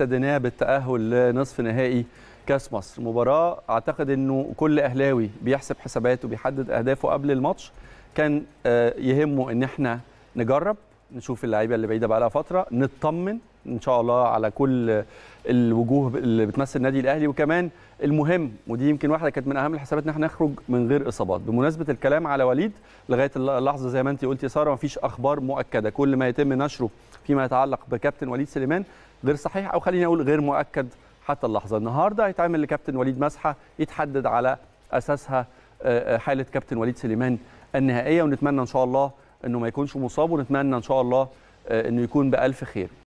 ابتديناه بالتاهل لنصف نهائي كاس مصر مباراه اعتقد انه كل اهلاوي بيحسب حساباته بيحدد اهدافه قبل الماتش كان آه، يهمه ان احنا نجرب نشوف اللعيبه اللي بعيده بقى لها فتره نطمن ان شاء الله على كل الوجوه اللي بتمثل النادي الاهلي وكمان المهم ودي يمكن واحده كانت من اهم الحسابات ان احنا نخرج من غير اصابات بمناسبه الكلام على وليد لغايه اللحظه زي ما انت قلتي ساره ما فيش اخبار مؤكده كل ما يتم نشره فيما يتعلق بكابتن وليد سليمان غير صحيح او خليني اقول غير مؤكد حتى اللحظه النهارده هيتعمل لكابتن وليد مسحه يتحدد على اساسها آه، آه، حاله كابتن وليد سليمان النهائيه ونتمنى ان شاء الله انه ما يكونش مصاب ونتمنى ان شاء الله آه، انه يكون بالف خير